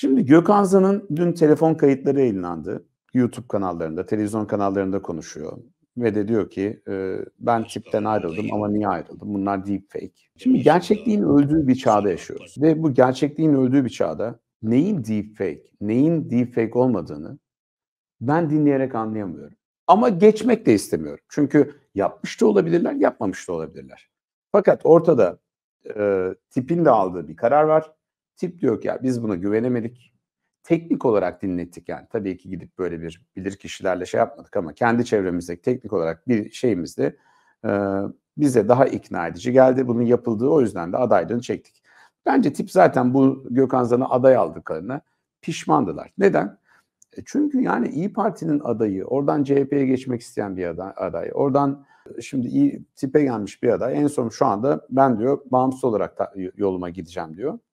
Şimdi Gökhan Zan'ın dün telefon kayıtları yayınlandı. YouTube kanallarında, televizyon kanallarında konuşuyor. Ve de diyor ki ee, ben tipten ayrıldım ama niye ayrıldım? Bunlar deep fake. Şimdi gerçekliğin öldüğü bir çağda yaşıyoruz. Ve bu gerçekliğin öldüğü bir çağda neyin deep fake, neyin deep fake olmadığını ben dinleyerek anlayamıyorum. Ama geçmek de istemiyorum. Çünkü yapmış da olabilirler, yapmamış da olabilirler. Fakat ortada e, tipin de aldığı bir karar var. Tip diyor ki ya biz buna güvenemedik. Teknik olarak dinlettik yani. Tabii ki gidip böyle bir bilir kişilerle şey yapmadık ama kendi çevremizdeki teknik olarak bir şeyimizde e, bize daha ikna edici geldi. Bunun yapıldığı o yüzden de adaylığını çektik. Bence tip zaten bu Gökhan Zan'ı aday aldıklarına pişmandılar. Neden? E çünkü yani İyi Parti'nin adayı, oradan CHP'ye geçmek isteyen bir aday, aday oradan e, şimdi iyi tipe gelmiş bir aday. En son şu anda ben diyor bağımsız olarak yoluma gideceğim diyor.